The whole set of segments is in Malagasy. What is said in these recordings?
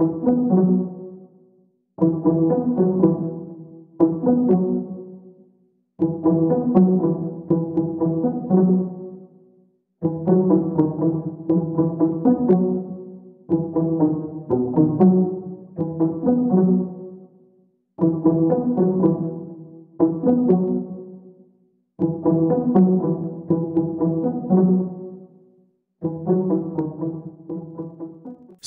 Thank you.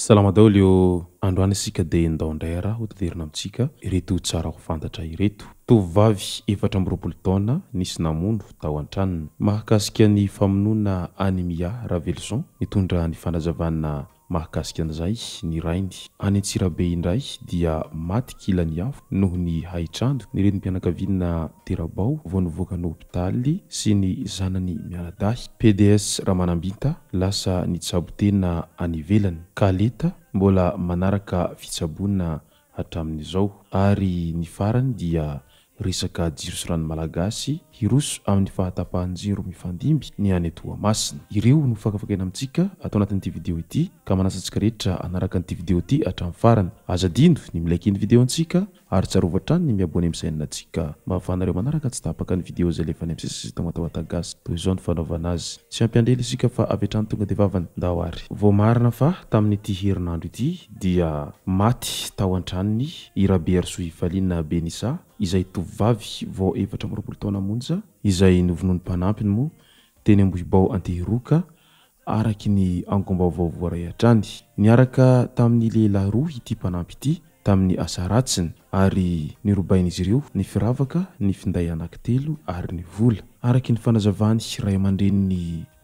salama daho lo o androany asika dia ndaondray araha hototerina amintsika ireto tsara ho fantatra ireto tovyvavy efatra m'roapolo taona nisy namonro taho an-tranona mahakasika ny famonoana anymia ravelljon nytondra ny fanrajavana mahakasika an'izay ny rainy anytsirabe indray dia mati kilany afo noho ny haitrando nyrenyy mpianakavinna terabao vonivoakan'ny hopitaly sy ny zanany miaradahy pds raha manambinta lasa nitsabotena anivelany kaleta mbola manaraka fitsabona hatramin'izao ary ny farany dia resaka jirosoran malagasy hiroso amin'ny fahatapahany jiro mifandimby ny anyatoamasiny ireo no fankafakaina amintsika atao anatin'nyity video ity ka manasantsika rehetra anaraka n'ity video ity hatrain'ny farana azadindo ny milak in'ny videontsika ary tsyarovatran ny miabony amisainana antsika mafanareo manaraka tsy da apaka ny video zay lefa ny amsesss tamata hoatagasy tzao ny fanaovana azy tsy ampiandrela isika fa avi trany tonga devavany ndaoary voamarina fa tamin'nyty herinandro ity dia maty tao an-tranony irabe aroso ifalina bensa izay tovivavy vao efatra amrapolo taona amonja izay novonony mpanampiny moa teny ambohibao antehiroka araky ny angomba vaovoraiatrany niaraka tamin'ny lehilahy ro ity mpanampy ity tamin'ny asaratsiny ary ny robaina izy ireo ny firavaka ny finday anaktelo ary ny vola araky ny fanazavany ray aman-dreni ny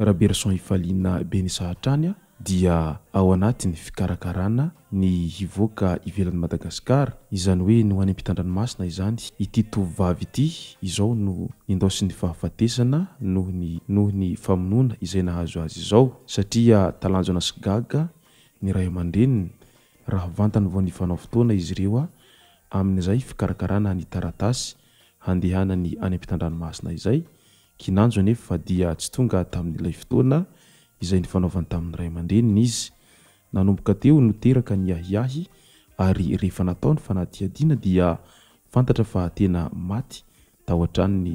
raberson ifalina be ny sahatranya dia ao anatyny fikarakarana ny hivoaka ivelan'ny madagasikara izany hoe no any am-pitandranomasina izany ity tovavyity izao no indao sy ny fahafatesana noony noho ny famonona izay nahazo azy izao satriatalanjo ana sgaga ny ra aman-dreniny rahavantany vao ny fanao fotoana izy ireo a amin'izay fikarakarana nytaratasy handehana ny any am-pitandranomasina izay kinanjo ne fa dia tsy tonga tamin'n'ilay fotoana izay ny fanaovana tamin'ny ray aman-dreniny izy nanomboka teo noteraka ny ahiahy ary rehefa nataony fa nahty adina dia fantatra fa tena maty da oantran ny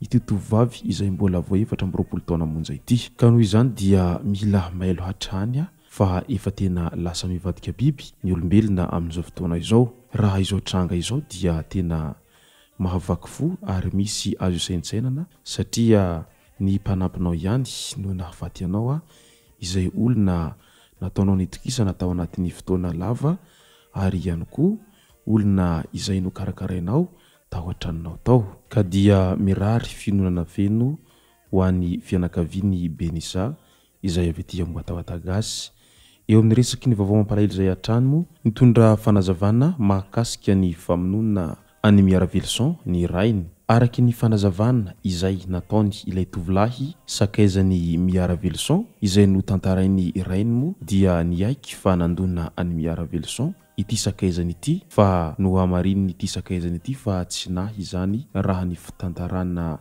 ititovavy izay mbola vo efatra mbyroapolo taona monjaity ka noho zany dia mila mailo hatrhany a fa efa tena lasa mivadika bib y lobeona aoaaana o diatenamahavaky fo ary misy azo saintsainana satria ny mpanampinao ihany no nahafatyanao a ah. izay olona nataonao nytokisana tao anatin'ny fotoana lava ary ihany koa olona izay nokarakarainao tao a-tranonao tao ka dia mirary finonana feno ho an'ny fianakavia ny benisa izay avy ty moatahatagasy eo amin'ny resaky ny vaovao mampalaily zay atrano mytondra fanazavana makasika ny famonona any miaravelson ny rainy araky ny fanazavana izay nataony ilay tovila hy sakaizany miara veloson izay no tantarainy rainy moa dia ny aiky fa nandona any miara veloson ity sakaizany ity fa no amarininy ty sakaizany ity fa tsy nahy zany raha ny fitantarana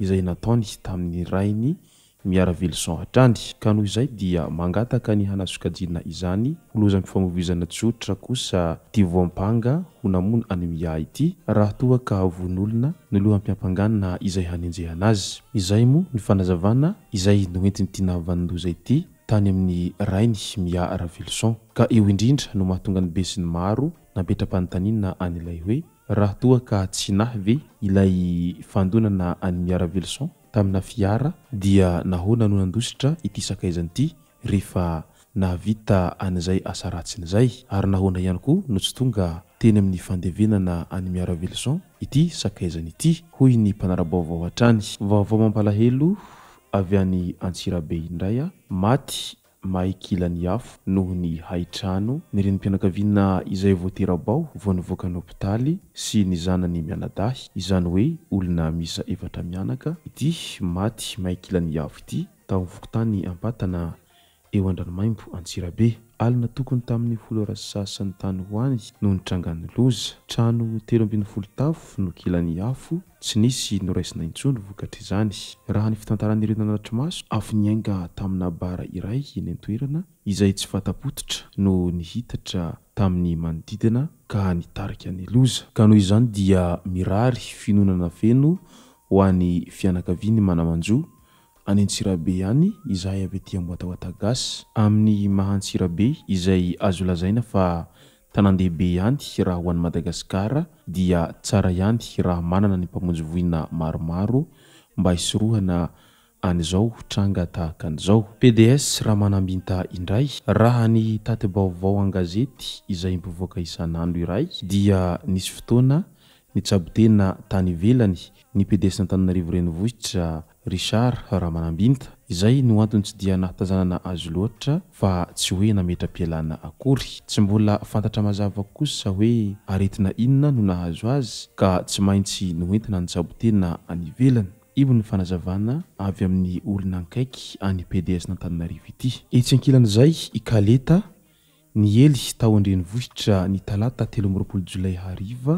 izay nataony tamin'ny rainy miaravelson hatrandy ka noho izay dia mangataka ny hanasokajina izany holozampifamovoizana tsotra kosa ti voampanga ho namono any miah ity raha toaka vonolona no loha ampiampanganna izay hanenjeha anazy izay moa ny fanazavana izay no entiny tianahvanindoza ity tany amin'ny rainy mia raviloson ka eo indrindra no mahatonga any be sy ny maro napetram-panytaninna anyilay hoe raha togaka tsy nahy ve ilay fandonana any miaravelon tami'ny afiara dia nahona nonandositra ity sakaizanyity rehefa naavita an'izay asa ratsin'izay ary nahoana ihany koa no tsy tonga teny amin'ny fandevenana any miara velison ity sakaizany ity hoy ny mpanarabaovao ha-trany vaovao mampalahelo avy any antsirabe indray a maty mahikilany afo noho ny haitrano ny reny mpianakavinna izay voatera bao voan'nyvoaka n'ny hôpitaly sy nyzanany mianadahy izany hoe olona miza efatra mianaka ity maty mahakilany afo ity tao nifokotany ampatana eo an-dranomaimbo antsirabe alina tokony tamin'ny folora sasa ny tany hoany no nitrangany loza trano telo ambin'ny folotafo no kilany afo tsy nisy noraisina intsondro vokatra izany raha ny fitantarany irena anatramaso afa ny ainga taminabara iray eny ntoerana izay tsy fatapotitra no nihitatra tamin'ny manodidina ka nitarika ny loza ka noho izany dia mirary finonana feno ho an'ny fianakaviany manamanjoa anentsirabe ihany izahy avy ti moataho atagasy amin'ny mahantsirabe izay azo lazaina fa tanandehbe ihany raha ho an'ny madagasikara dia tsara ihany raha manana ny mpamonjy voina maromaro mba isorohana anizao htranga tahakan'izao pds raha manambinta indray raha ny tatibavao angazety izay mpivoaka isan'ando iray dia nisy fotoana ny tsabotena tanyvelany ny pdsnataninarivoreny vohitra richard raha manambinta izay no antony tsy dia nahatazanana azo loatra fa tsy hoe nametra-pialana akory tsy mbola fantatra mazava kosa hoe aretina inona no nahazo azy ka tsy maintsy no entina ny tsabotena any velana ivy ny fanazavana avy amin'ny olonankaiky any pds na atanana ariva ity itsankilanaizay ikaleta ny ely tao andreny vohitra ny talata telomboropolo jolay hariva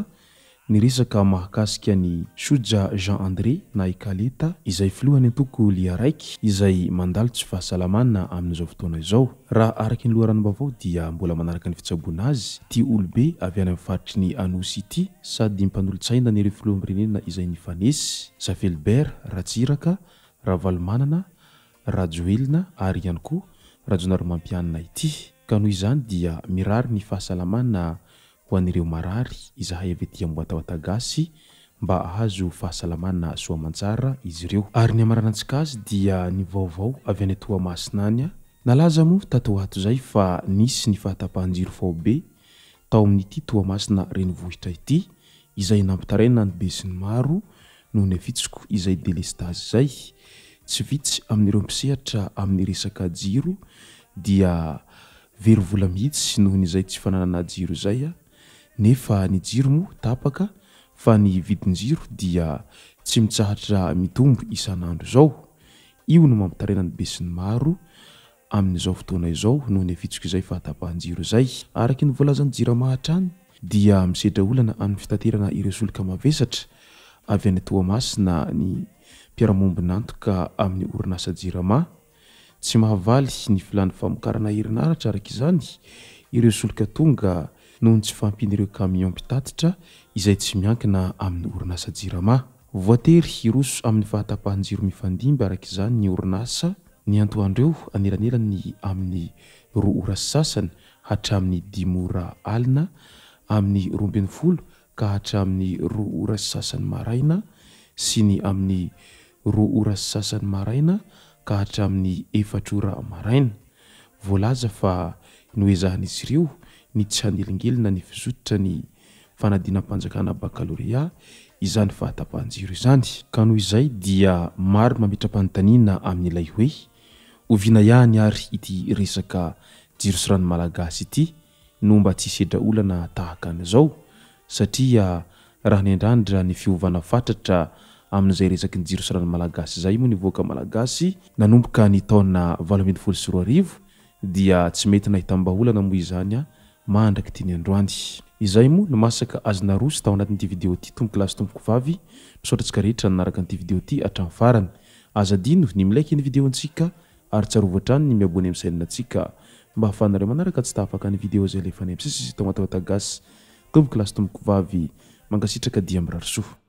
ny resaka mahakasika ny soja jean andré na kaleta izay filohany atoko liaraiky izay mandalo tsy fahasalamaa amin'izao fotoana izao raha araky ny loa ranombavao dia mbola manaraka ny fitsabona azy ty olobe avy any ami'ny faritry ny anosy ity sady mipanolotsaina nyre filo amrenena izay nyfanesy jafelber ratsiraka rahavalomanana rajoelina ary ihany koa aonarmampiana ity ka noho izany dia mirary ny fahasalamanna anreo marary izahay avyty amataoata gasy mba aazo fahasalamana soaman-jara izy ireo ary nyamranatsika azy dia nyvaovao avy any toamasina anya aazamo tatatozay fa nisy ny fahatapahanjiro faobe tao amin'n'ity toamasina renyvohitra ty izaynampitaraina nybe snyro no ny aitsiko izaydeetayttyreyaytsyiy nefa ny jiro mo tapaka fa ny vidinjiro diatsy iatbono mampitarena ny besiny tiyh araky ny volazan'ny jiramaharanyerona 'y ieoy aina ny piaramombinanto ka amin'ny orinasa jiramay tsy mahavaly ny filany famokarana hirinaratra araka izany ireo solika tonga no ny tsy fampinyireoamionpitatitra izay tsy miankina amin'ny orinasa jiramayoatery iroso amin'ny fahatapahanjiro mifandimby arak'izany ny orinasa ny antoandreo anelanelany amin'ny roa ora sy sasany hatramin'ny dimora alina amin'ny rombin'ny folo ka hatramin'ny roa ora sy sasany maraina sy ny amin'ny roa ora sy sasany maraina ka hatramin'ny efatroramaraina volaza fa ny oezahan'izy irio ny tsy handelingelyna ny fizotitra ny fanadianampanjakana bakalôria izany fahatapahnjiro izany kanoho zay dia maro mamitrampanitanina amin'n'ilay hoe ianyay yekjiro sranoagasy ity no mba tsy isedra olanatahaka nio ayoa kabka nytoavalominny folo syroaarivo dia tsy mety na hitamba olana moa izany a ah. maandraky tya ny androany izay moa nomasaka azanarosy tao anatinyity video ty tombok lasy tombokovavy misotra ntsika rehetra nnaraka n'ity video ty atran' farany aza dino ny milaiky ny videontsika ary tsy arovoatra anyny miabony amin'ny sainina atsika mba afana ire manaraka tsy ta afaka ny video zay lefa naymsissy tao amatamatagasy tomboky lasy tombokovavy mangasitraka dia am'raroso